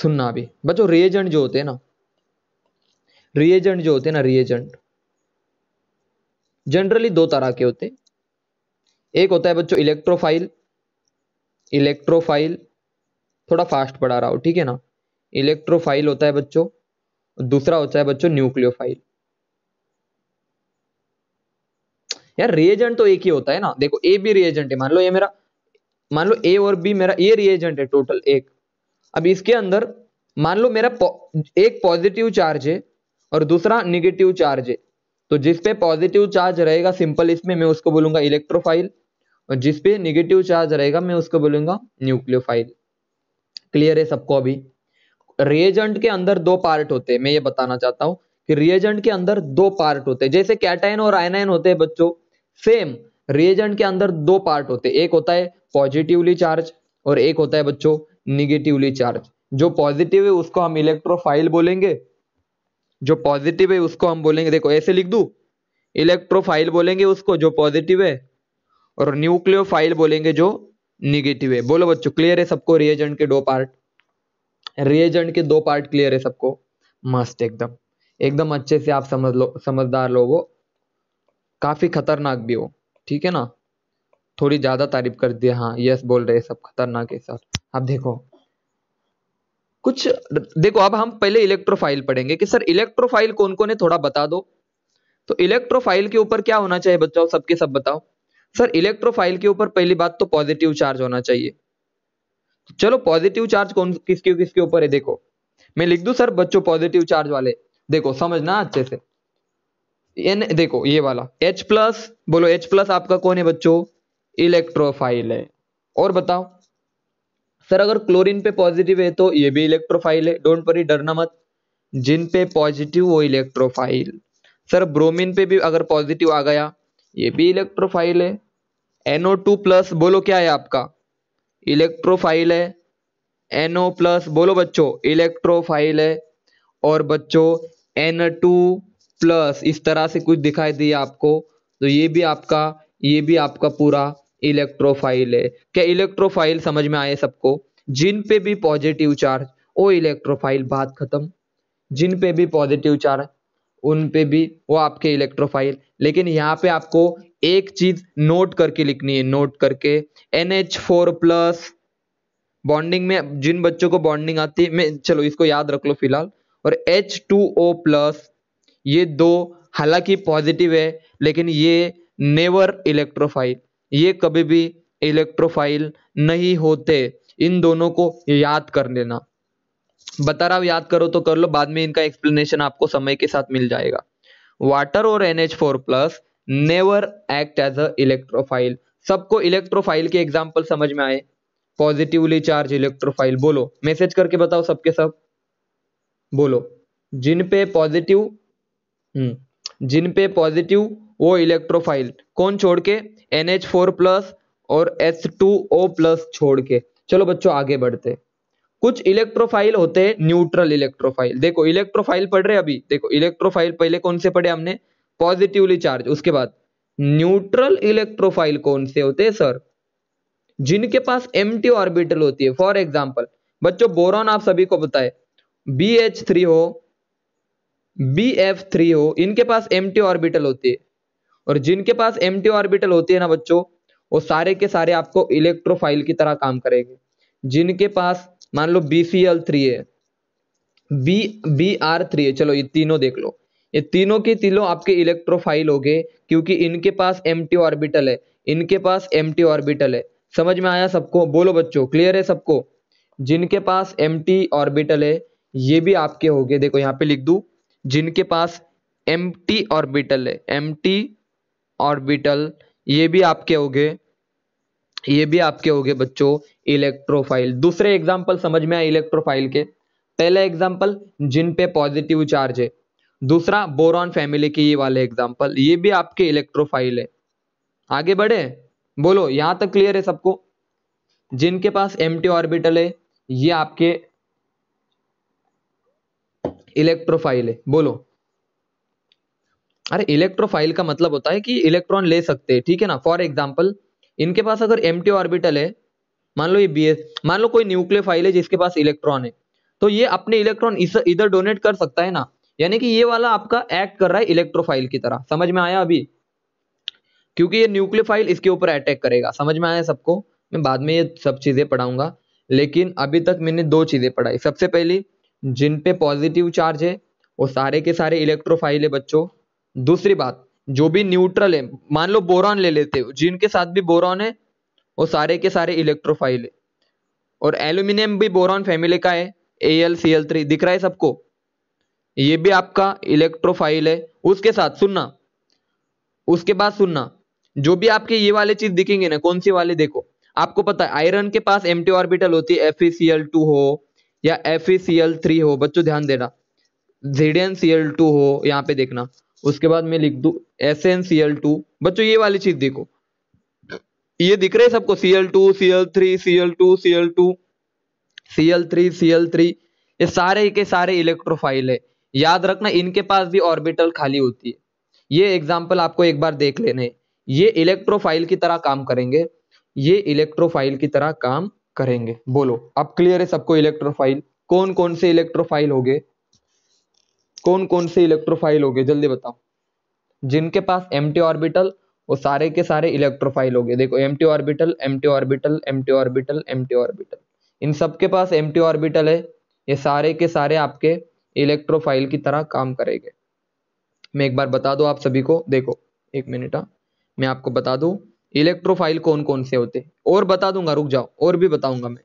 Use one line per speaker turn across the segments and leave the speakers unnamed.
सुनना भी बच्चों रिएजेंट जो होते हैं ना रिएजेंट जो होते हैं ना रिएजेंट जनरली दो तरह के होते हैं एक होता है बच्चों इलेक्ट्रोफाइल इलेक्ट्रोफाइल थोड़ा फास्ट पढ़ा रहा हो ठीक है ना इलेक्ट्रोफाइल होता है बच्चों दूसरा होता है बच्चों न्यूक्लियोफाइल यार रिएजेंट तो एक ही होता है ना देखो ए भी रिएजेंट है मान लो ये मेरा मान लो ए और बी मेरा ये रिएजेंट है टोटल एक अब इसके अंदर मान लो मेरा एक पॉजिटिव चार्ज है और दूसरा निगेटिव चार्ज है तो जिसपे पॉजिटिव चार्ज रहेगा सिंपल इसमें मैं उसको बोलूंगा इलेक्ट्रोफाइल और जिसपे निगेटिव चार्ज रहेगा मैं उसको बोलूंगा न्यूक्लियोफाइल क्लियर है सबको अभी रिएजेंट के अंदर दो पार्ट होते हैं मैं ये बताना चाहता हूँ कि रिएजेंट के अंदर दो पार्ट होते हैं जैसे कैटाइन और आयनाइन होते हैं बच्चों सेम रिएजेंट के अंदर दो पार्ट होते हैं एक होता है पॉजिटिवली चार्ज और एक होता है बच्चों निगेटिवली चार्ज जो पॉजिटिव है उसको हम इलेक्ट्रोफाइल बोलेंगे जो पॉजिटिव है उसको हम बोलेंगे देखो ऐसे लिख दू इलेक्ट्रोफाइल बोलेंगे उसको जो पॉजिटिव है और न्यूक्लियोफाइल बोलेंगे जो निगेटिव है बोलो बच्चों क्लियर है सबको रिएजेंट के दो पार्ट रिएजेंट के दो पार्ट क्लियर है सबको मस्त एकदम एकदम अच्छे से आप समझ लो समझदार लोग हो काफी खतरनाक भी हो ठीक है ना थोड़ी ज्यादा तारीफ कर दिया हाँ यस बोल रहे सब खतरनाक है सर अब देखो कुछ देखो अब हम पहले इलेक्ट्रोफाइल पढ़ेंगे कि सर इलेक्ट्रोफाइल कौन कौन है थोड़ा बता दो तो इलेक्ट्रोफाइल के ऊपर क्या होना चाहिए बच्चों सबके सब बताओ सर इलेक्ट्रोफाइल के ऊपर पहली बात तो पॉजिटिव चार्ज होना चाहिए चलो पॉजिटिव चार्ज कौन किसके किसके ऊपर है देखो मैं लिख दू सर बच्चों पॉजिटिव चार्ज वाले देखो समझना अच्छे से एन देखो ये वाला H प्लस बोलो H प्लस आपका कौन है बच्चों इलेक्ट्रोफाइल है और बताओ सर अगर क्लोरीन पे पॉजिटिव है तो ये भी इलेक्ट्रोफाइल है डोंट वरी डरना मत जिन पे पॉजिटिव वो इलेक्ट्रोफाइल सर ब्रोमीन पे भी अगर पॉजिटिव आ गया ये भी इलेक्ट्रोफाइल है एनओ टू प्लस बोलो क्या है आपका इलेक्ट्रोफाइल है एनओ प्लस बोलो बच्चों इलेक्ट्रोफाइल है और बच्चों एन टू प्लस इस तरह से कुछ दिखाई दिया आपको तो ये भी आपका ये भी आपका पूरा इलेक्ट्रोफाइल है क्या इलेक्ट्रोफाइल समझ में आए सबको जिन पे भी पॉजिटिव चार्ज वो इलेक्ट्रोफाइल बात खत्म जिन पे भी पॉजिटिव चार्ज उन पे भी वो आपके इलेक्ट्रोफाइल लेकिन यहाँ पे आपको एक चीज नोट करके लिखनी है नोट करके N H four plus bonding में जिन बच्चों को बॉन्डिंग आती है मैं चलो इसको याद रख लो फिलहाल और एच टू ओ प्लस ये दो हालांकि पॉजिटिव है लेकिन ये नेवर इलेक्ट्रोफाइल ये कभी भी इलेक्ट्रोफाइल नहीं होते इन दोनों को याद कर लेना बता रहा हूं याद करो तो कर लो बाद में इनका एक्सप्लेनेशन आपको समय के साथ मिल जाएगा वाटर और N H four plus never act as a electrophile सबको इलेक्ट्रोफाइल के एग्जाम्पल समझ में आए पॉजिटिवली चार्ज इलेक्ट्रोफाइल बोलो मैसेज करके बताओ सबके सब बोलो जिन पे पॉजिटिव हम्म, जिन पे पॉजिटिव वो इलेक्ट्रोफाइल कौन छोड़ के एन एच फोर प्लस और एस टू ओ प्लस छोड़ के चलो बच्चों आगे बढ़ते कुछ इलेक्ट्रोफाइल होते हैं न्यूट्रल इलेक्ट्रोफाइल देखो इलेक्ट्रोफाइल पढ़ रहे अभी देखो इलेक्ट्रोफाइल पहले कौन से पढ़े हमने पॉजिटिवली चार्ज उसके बाद न्यूट्रल इलेक्ट्रोफाइल कौन से होते हैं सर जिनके पास एम ऑर्बिटल होती है फॉर एग्जाम्पल बच्चों बोरॉन आप सभी को बताए बी एच थ्री हो बी एफ थ्री हो इनके पास एम ऑर्बिटल होती है और जिनके पास एम ऑर्बिटल होती है ना बच्चों वो सारे के सारे आपको इलेक्ट्रोफाइल की तरह काम करेंगे जिनके पास मान लो बी सी एल थ्री है बी बी आर थ्री है चलो ये तीनों देख लो ये तीनों के तीनों आपके इलेक्ट्रोफाइल हो गए क्योंकि इनके पास एम ऑर्बिटल है इनके पास एम ऑर्बिटल है समझ में आया सबको बोलो बच्चों क्लियर है सबको जिनके पास एम ऑर्बिटल है ये भी आपके हो गए देखो यहाँ पे लिख दू जिनके पास एम ऑर्बिटल है एम ऑर्बिटल ये भी आपके हो गए ये भी आपके हो गए बच्चों इलेक्ट्रोफाइल दूसरे एग्जाम्पल समझ में आए इलेक्ट्रोफाइल के पहला एग्जाम्पल जिन पे पॉजिटिव चार्ज है दूसरा बोरॉन फैमिली के ये वाले एग्जाम्पल ये भी आपके इलेक्ट्रोफाइल है आगे बढ़े बोलो यहां तक क्लियर है सबको जिनके पास एम ऑर्बिटल है ये आपके इलेक्ट्रोफाइल है बोलो अरे इलेक्ट्रोफाइल का मतलब होता है कि इलेक्ट्रॉन ले सकते हैं ठीक है ना फॉर एग्जाम्पल इनके पास अगर एम ऑर्बिटल है मान लो ये बी मान लो कोई न्यूक्लियर फाइल है जिसके पास इलेक्ट्रॉन है तो ये अपने इलेक्ट्रॉन इधर डोनेट कर सकता है ना यानी कि ये वाला आपका एक्ट कर रहा है इलेक्ट्रोफाइल की तरह समझ में आया अभी क्योंकि ये न्यूक्लियोफाइल इसके ऊपर अटैक करेगा समझ में आया सबको मैं बाद में ये सब चीजें पढ़ाऊंगा लेकिन अभी तक मैंने दो चीजें पढ़ाई सबसे पहली जिन पे पॉजिटिव चार्ज है वो सारे के सारे इलेक्ट्रोफाइल है बच्चों दूसरी बात जो भी न्यूट्रल है मान लो बोरॉन ले लेते हो जिनके साथ भी बोरॉन है वो सारे के सारे इलेक्ट्रोफाइल है और एल्यूमिनियम भी बोरॉन फैमिली का है A L C L three दिख रहा है सबको ये भी आपका इलेक्ट्रोफाइल है उसके साथ सुनना उसके बाद सुनना जो भी आपके ये वाले चीज दिखेंगे ना कौन सी वाले देखो आपको पता है आयरन के पास एम ऑर्बिटल होती है एफ टू हो या एफ थ्री हो बच्चों ध्यान देना जेड हो यहाँ पे देखना उसके बाद मैं लिख दू S N C L two बच्चों ये वाली चीज देखो ये दिख रहे सबको C L two C L three C L two C L two C L three C L three ये सारे के सारे इलेक्ट्रोफाइल है याद रखना इनके पास भी ऑर्बिटल खाली होती है ये एग्जाम्पल आपको एक बार देख लेने ये इलेक्ट्रोफाइल की तरह काम करेंगे ये इलेक्ट्रोफाइल की तरह काम करेंगे बोलो अब क्लियर है सबको इलेक्ट्रोफाइल कौन कौन से इलेक्ट्रोफाइल हो गए कौन कौन से इलेक्ट्रोफाइल हो गए जल्दी बताओ जिनके पास एम ऑर्बिटल वो सारे के सारे इलेक्ट्रोफाइल हो गए देखो M orbital M orbital M orbital M orbital इन सबके पास एम ऑर्बिटल है ये सारे के सारे आपके इलेक्ट्रोफाइल की तरह काम करेंगे मैं एक बार बता दूं आप सभी को देखो एक मिनट हाँ। मैं आपको बता दूं इलेक्ट्रोफाइल कौन कौन से होते और बता दूंगा रुक जाओ और भी बताऊंगा मैं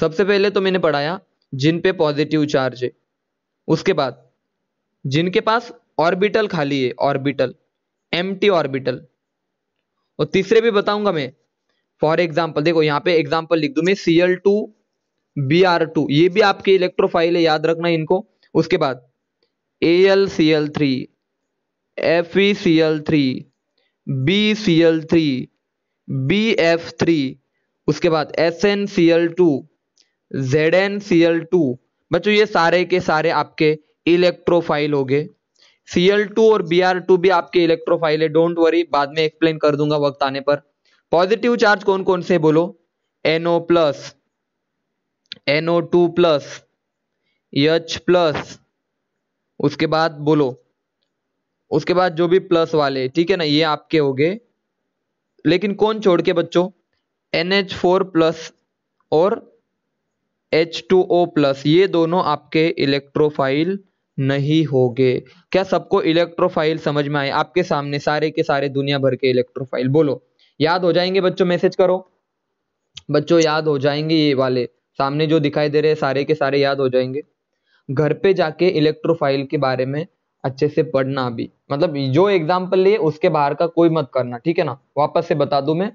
सबसे पहले तो मैंने पढ़ाया जिन पे पॉजिटिव चार्ज है उसके बाद जिनके पास ऑर्बिटल खाली है ऑर्बिटल एम ऑर्बिटल और तीसरे भी बताऊंगा मैं फॉर एग्जाम्पल देखो यहाँ पे एग्जाम्पल लिख दू मैं C L two B R two ये भी आपके इलेक्ट्रोफाइल है याद रखना इनको उसके बाद A L C L three F E C L three B C L three B F three उसके बाद S N C L two Z N C L two बच्चों ये सारे के सारे आपके इलेक्ट्रोफाइल हो गए टू और टू भी आपके इलेक्ट्रोफाइल है डोंट वरी बाद में एक्सप्लेन कर दूंगा वक्त आने पर पॉजिटिव चार्ज कौन कौन से बोलो N O plus N O two plus H plus उसके बाद बोलो उसके बाद जो भी प्लस वाले ठीक है ना ये आपके हो गए लेकिन कौन छोड़ के बच्चों एन एच फोर प्लस और एच टू ओ प्लस ये दोनों आपके इलेक्ट्रोफाइल नहीं होंगे क्या सबको इलेक्ट्रोफाइल समझ में आए आपके सामने सारे के सारे दुनिया भर के इलेक्ट्रोफाइल बोलो याद हो जाएंगे बच्चों मैसेज करो बच्चों याद हो जाएंगे ये वाले सामने जो दिखाई दे रहे हैं सारे के सारे याद हो जाएंगे घर पे जाके इलेक्ट्रोफाइल के बारे में अच्छे से पढ़ना अभी मतलब जो एग्जाम्पल लिए उसके बाहर का कोई मत करना ठीक है ना वापस से बता दू मैं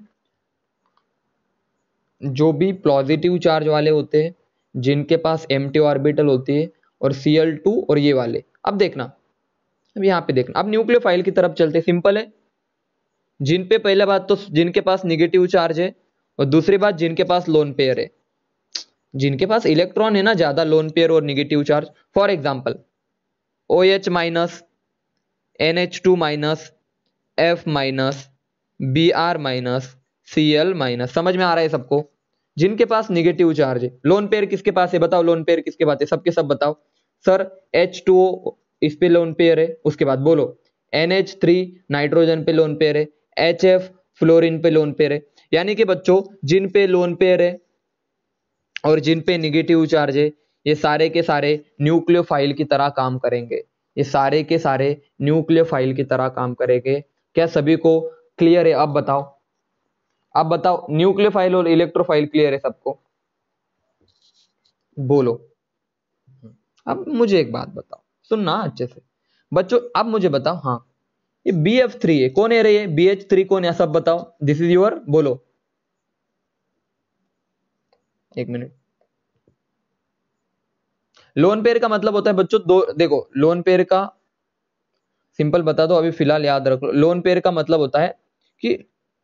जो भी पॉजिटिव चार्ज वाले होते हैं जिनके पास एम टी ऑर्बिटल होती है और सी एल टू और ये वाले अब देखना अब यहाँ पे देखना अब फाइल की तरफ चलते सिंपल है जिन पे पहला बात तो जिनके पास निगेटिव चार्ज है और दूसरी बात जिनके पास लोन पेयर है जिनके पास इलेक्ट्रॉन है ना ज़्यादा लोन पेयर और negative charge for example O H minus N H two minus F minus B R minus C L minus समझ में आ रहा है सबको जिनके पास निगेटिव चार्ज है लोन पेयर किसके पास है बताओ लोन पेयर किसके पास है सबके सब बताओ सर एच टू इस पे लोन पेयर है उसके बाद बोलो एन एच थ्री नाइट्रोजन पे लोन पेयर है एच एफ फ्लोरिन पे लोन पेयर है यानी कि बच्चों जिन पे लोन पेयर है और जिन पे निगेटिव चार्ज है ये सारे के सारे फाइल की तरह काम करेंगे ये सारे के सारे फाइल की तरह काम करेंगे क्या सभी को क्लियर है अब बताओ आप बताओ न्यूक्लियोफाइल और इलेक्ट्रोफाइल क्लियर है सबको बोलो अब मुझे एक बात बताओ सुनना अच्छे से बच्चों अब मुझे बताओ हाँ ये बी एफ थ्री है कौन है रही है बी एच थ्री कौन है सब बताओ दिस इज योर बोलो एक मिनट लोन पेयर का मतलब होता है बच्चों दो देखो लोन पेयर का सिंपल बता दो अभी फिलहाल याद रख लो लोन पेयर का मतलब होता है कि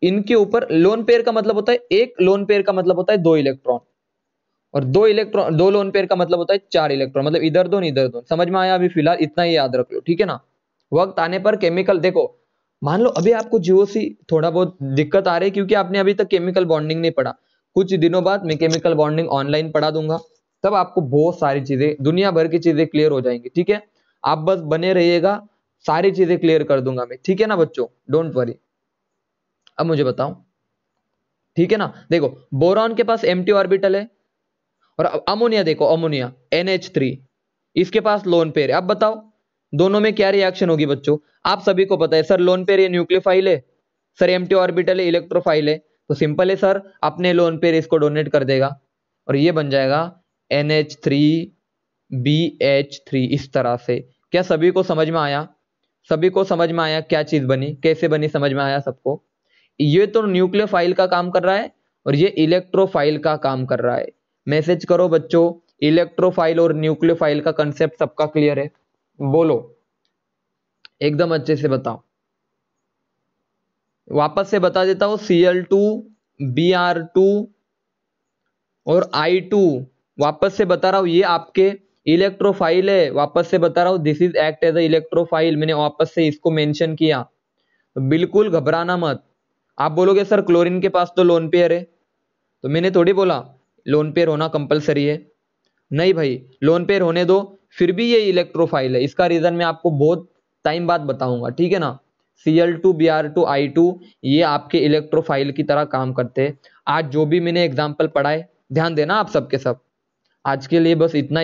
इनके ऊपर लोन पेयर का मतलब होता है एक लोन पेयर का मतलब होता है दो इलेक्ट्रॉन और दो इलेक्ट्रॉन दो लोन पेयर का मतलब होता है चार इलेक्ट्रॉन मतलब इधर दो इधर दो समझ में आया अभी फिलहाल इतना ही याद रख लो ठीक है ना वक्त आने पर केमिकल देखो मान लो अभी आपको जीओसी थोड़ा बहुत दिक्कत आ रही है क्योंकि आपने अभी तक केमिकल बॉन्डिंग नहीं पढ़ा कुछ दिनों बाद मैं केमिकल बॉन्डिंग ऑनलाइन पढ़ा दूंगा तब आपको बहुत सारी चीजें दुनिया भर की चीजें क्लियर हो जाएंगी ठीक है आप बस बने रहिएगा सारी चीजें क्लियर कर दूंगा मैं ठीक है ना बच्चों डोंट वरी अब मुझे बताओ ठीक है ना देखो बोरॉन के पास टी ऑर्बिटल है और अमोनिया देखो अमोनिया NH3 इसके पास लोन पेयर है अब बताओ दोनों में क्या रिएक्शन होगी बच्चों आप सभी को पता है सर लोन पेयर ये न्यूक्लियोफाइल है सर एम्प्टी ऑर्बिटल है इलेक्ट्रोफाइल है तो सिंपल है सर अपने लोन पेयर इसको डोनेट कर देगा और ये बन जाएगा थ्री इस तरह से क्या सभी को समझ में आया सभी को समझ में आया क्या चीज बनी कैसे बनी समझ में आया सबको ये तो फाइल का काम कर रहा है और ये इलेक्ट्रोफाइल का काम कर रहा है मैसेज करो बच्चों इलेक्ट्रोफाइल और फाइल का कंसेप्ट सबका क्लियर है बोलो एकदम अच्छे से बताओ वापस से बता देता हूं C L two B R two और आई टू वापस से बता रहा हूं ये आपके इलेक्ट्रोफाइल है वापस से बता रहा हूं this is act as a electrophile मैंने वापस से इसको मेंशन किया तो बिल्कुल घबराना मत आप बोलोगे सर क्लोरीन के पास तो लोन पेयर है तो मैंने थोड़ी बोला लोन पेयर होना कंपलसरी है नहीं भाई लोन पेयर होने दो फिर भी ये इलेक्ट्रोफाइल है इसका रीजन मैं आपको बहुत टाइम बाद बताऊंगा ठीक है ना C L two B R two I two ये आपके इलेक्ट्रोफाइल की तरह काम करते हैं आज जो भी मैंने एग्जाम्पल पढ़ाए ध्यान देना आप सबके सब आज के लिए बस इतना ही